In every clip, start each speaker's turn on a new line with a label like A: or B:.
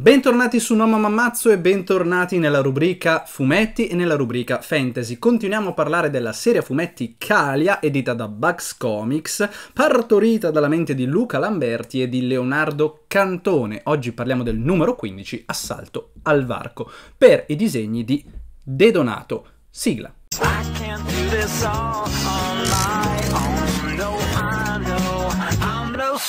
A: Bentornati su Noma Mammazzo e bentornati nella rubrica fumetti e nella rubrica fantasy. Continuiamo a parlare della serie fumetti Calia, edita da Bugs Comics, partorita dalla mente di Luca Lamberti e di Leonardo Cantone. Oggi parliamo del numero 15, Assalto al Varco, per i disegni di De Donato. Sigla.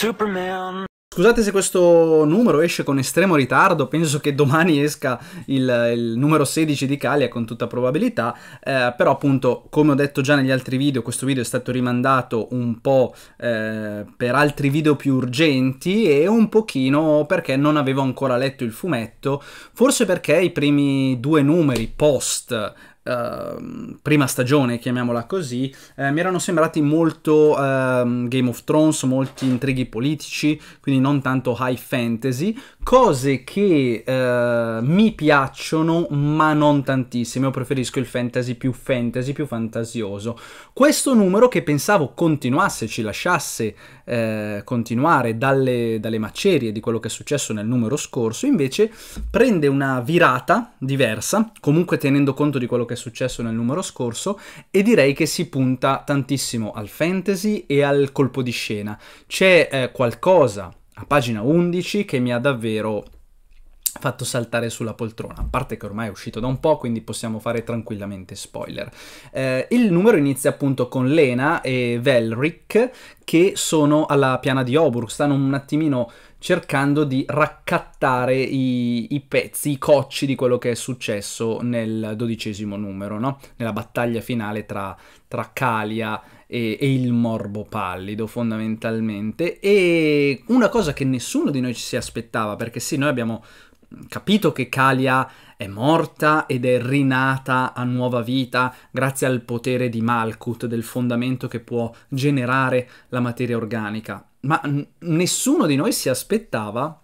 A: I Scusate se questo numero esce con estremo ritardo, penso che domani esca il, il numero 16 di Calia con tutta probabilità, eh, però appunto come ho detto già negli altri video, questo video è stato rimandato un po' eh, per altri video più urgenti e un pochino perché non avevo ancora letto il fumetto, forse perché i primi due numeri post Ehm, prima stagione, chiamiamola così, eh, mi erano sembrati molto uh, Game of Thrones, molti intrighi politici, quindi non tanto high fantasy, cose che uh, mi piacciono ma non tantissime, io preferisco il fantasy più fantasy, più fantasioso. Questo numero che pensavo continuasse, ci lasciasse eh, continuare dalle, dalle macerie di quello che è successo nel numero scorso, invece prende una virata diversa, comunque tenendo conto di quello che che è successo nel numero scorso e direi che si punta tantissimo al fantasy e al colpo di scena. C'è eh, qualcosa a pagina 11 che mi ha davvero fatto saltare sulla poltrona, a parte che ormai è uscito da un po', quindi possiamo fare tranquillamente spoiler. Eh, il numero inizia appunto con Lena e Velric che sono alla piana di Oburg, stanno un attimino cercando di raccattare i, i, pezzi, i cocci di quello che è successo nel dodicesimo numero, no? nella battaglia finale tra, tra Calia e, e, il morbo pallido fondamentalmente. E una cosa che nessuno di noi ci si aspettava, perché sì, noi abbiamo capito che Kalia è morta ed è rinata a nuova vita grazie al potere di Malkut, del fondamento che può generare la materia organica. Ma nessuno di noi si aspettava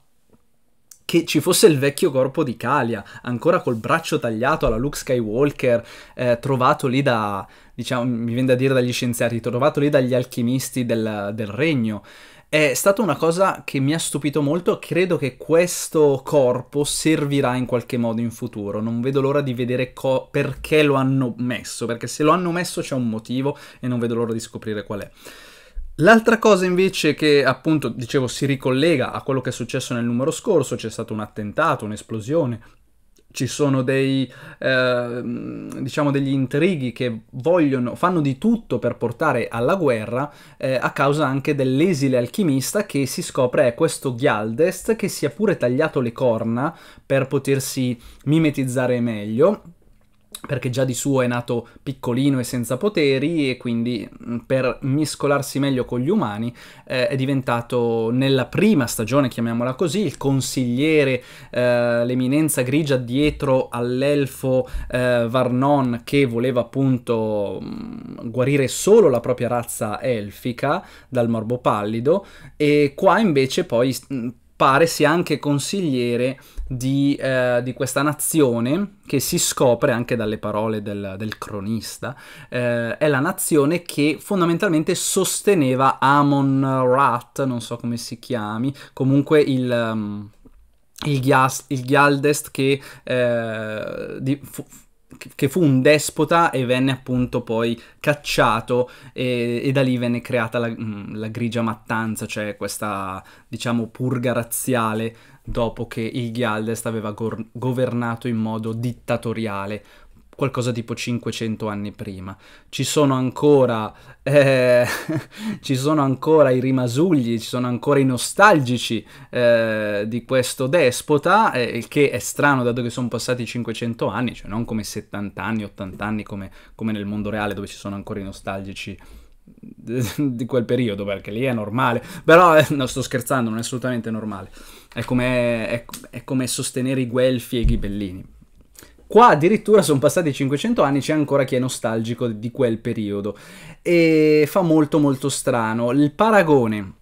A: che ci fosse il vecchio corpo di Kalia, ancora col braccio tagliato alla Luke Skywalker, eh, trovato lì da, diciamo, mi viene da dire dagli scienziati, trovato lì dagli alchimisti del, del regno. È stata una cosa che mi ha stupito molto, credo che questo corpo servirà in qualche modo in futuro, non vedo l'ora di vedere perché lo hanno messo, perché se lo hanno messo c'è un motivo e non vedo l'ora di scoprire qual è. L'altra cosa invece che appunto dicevo si ricollega a quello che è successo nel numero scorso, c'è stato un attentato, un'esplosione, ci sono dei, eh, diciamo degli intrighi che vogliono, fanno di tutto per portare alla guerra eh, a causa anche dell'esile alchimista che si scopre è eh, questo Gialdest che si è pure tagliato le corna per potersi mimetizzare meglio perché già di suo è nato piccolino e senza poteri e quindi mm, per miscolarsi meglio con gli umani eh, è diventato nella prima stagione, chiamiamola così, il consigliere, eh, l'eminenza grigia dietro all'elfo eh, Varnon che voleva appunto mm, guarire solo la propria razza elfica dal morbo pallido e qua invece poi... Mh, mm, pare sia anche consigliere di, eh, di, questa nazione che si scopre anche dalle parole del, del cronista, eh, è la nazione che fondamentalmente sosteneva Amon Rat, non so come si chiami, comunque il... Um, il, Giast, il Gialdest che eh, di, fu, che fu un despota e venne appunto poi cacciato e, e da lì venne creata la, mm, la, grigia mattanza, cioè questa diciamo purga razziale dopo che il Ghialdest aveva go- governato in modo dittatoriale qualcosa tipo 500 anni prima. Ci sono ancora, eh, ci sono ancora i rimasugli, ci sono ancora i nostalgici eh, di questo despota, eh, che è strano dato che sono passati 500 anni, cioè non come 70 anni, 80 anni come, come nel mondo reale dove ci sono ancora i nostalgici di quel periodo perché lì è normale però eh, non sto scherzando non è assolutamente normale è come, è, è come sostenere i guelfi e i ghibellini Qua addirittura sono passati 500 anni, c'è ancora chi è nostalgico di quel periodo. E fa molto molto strano. Il paragone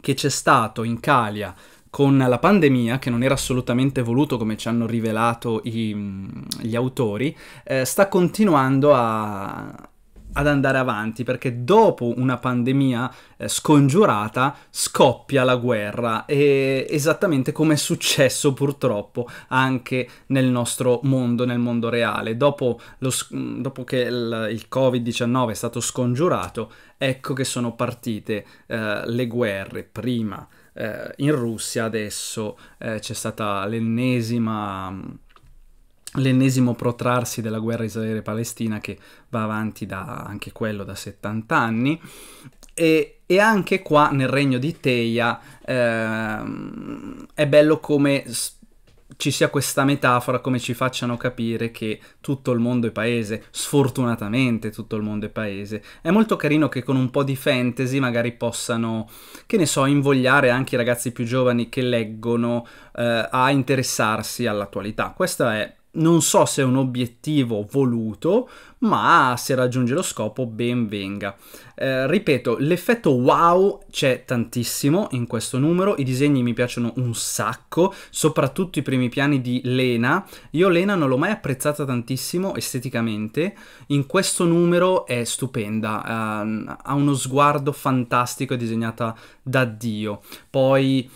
A: che c'è stato in Calia con la pandemia, che non era assolutamente voluto come ci hanno rivelato i, gli autori, eh, sta continuando a, ad andare avanti perché dopo una pandemia eh, scongiurata scoppia la guerra e esattamente come è successo purtroppo anche nel nostro mondo, nel mondo reale. Dopo, lo, dopo che il, il Covid-19 è stato scongiurato, ecco che sono partite eh, le guerre prima eh, in Russia, adesso eh, c'è stata l'ennesima l'ennesimo protrarsi della guerra Israele-Palestina che va avanti da anche quello da 70 anni e, e anche qua nel regno di Teia ehm, è bello come ci sia questa metafora, come ci facciano capire che tutto il mondo è paese, sfortunatamente tutto il mondo è paese. È molto carino che con un po' di fantasy magari possano, che ne so, invogliare anche i ragazzi più giovani che leggono eh, a interessarsi all'attualità. Questa è non so se è un obiettivo voluto, ma se raggiunge lo scopo ben venga. Eh, ripeto, l'effetto wow c'è tantissimo in questo numero, i disegni mi piacciono un sacco, soprattutto i primi piani di Lena. Io Lena non l'ho mai apprezzata tantissimo esteticamente, in questo numero è stupenda, eh, ha uno sguardo fantastico, è disegnata da Dio. Poi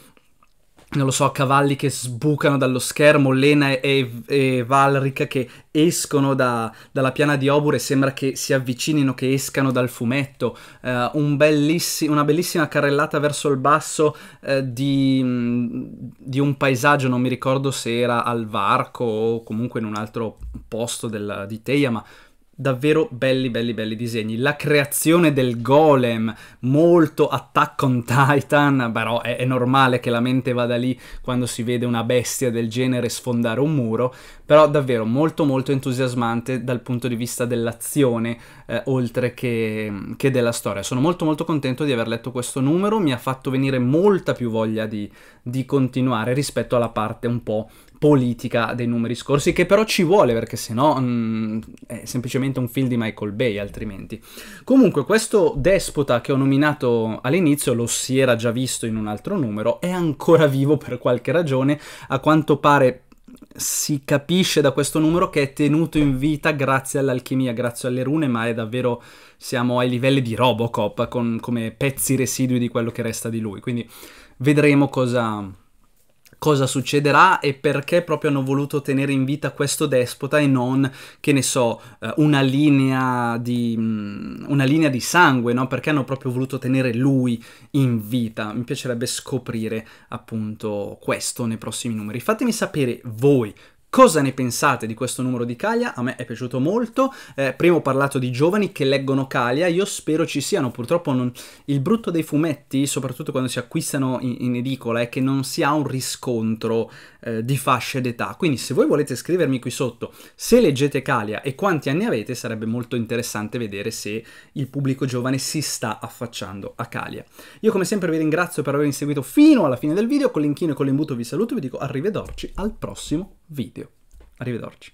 A: non lo so, cavalli che sbucano dallo schermo, Lena e, e Valrica che escono da, dalla piana di Obur e sembra che si avvicinino, che escano dal fumetto, uh, un bellissi- una bellissima carrellata verso il basso uh, di, mm, di, un paesaggio, non mi ricordo se era al varco o comunque in un altro posto della, di Teia, ma davvero belli belli belli disegni la creazione del golem molto attack on titan però è, è, normale che la mente vada lì quando si vede una bestia del genere sfondare un muro però davvero molto molto entusiasmante dal punto di vista dell'azione eh, oltre che, che, della storia sono molto molto contento di aver letto questo numero mi ha fatto venire molta più voglia di, di continuare rispetto alla parte un po' politica dei numeri scorsi, che però ci vuole perché sennò mh, mm, è semplicemente un film di Michael Bay altrimenti. Comunque questo despota che ho nominato all'inizio, lo si era già visto in un altro numero, è ancora vivo per qualche ragione, a quanto pare si capisce da questo numero che è tenuto in vita grazie all'alchimia, grazie alle rune, ma è davvero siamo ai livelli di Robocop con, come pezzi residui di quello che resta di lui, quindi vedremo cosa cosa succederà e perché proprio hanno voluto tenere in vita questo despota e non, che ne so, eh, una linea di, mm, una linea di sangue, no? perché hanno proprio voluto tenere lui in vita. Mi piacerebbe scoprire appunto questo nei prossimi numeri. Fatemi sapere voi Cosa ne pensate di questo numero di Caglia? A me è piaciuto molto, eh, prima ho parlato di giovani che leggono Caglia, io spero ci siano, purtroppo non... il brutto dei fumetti, soprattutto quando si acquistano in, in edicola, è che non si ha un riscontro eh, di fasce d'età, quindi se voi volete scrivermi qui sotto se leggete Caglia e quanti anni avete sarebbe molto interessante vedere se il pubblico giovane si sta affacciando a Caglia. Io come sempre vi ringrazio per avermi seguito fino alla fine del video, con l'inchino e con l'imbuto vi saluto e vi dico arrivederci al prossimo video. Arrivederci.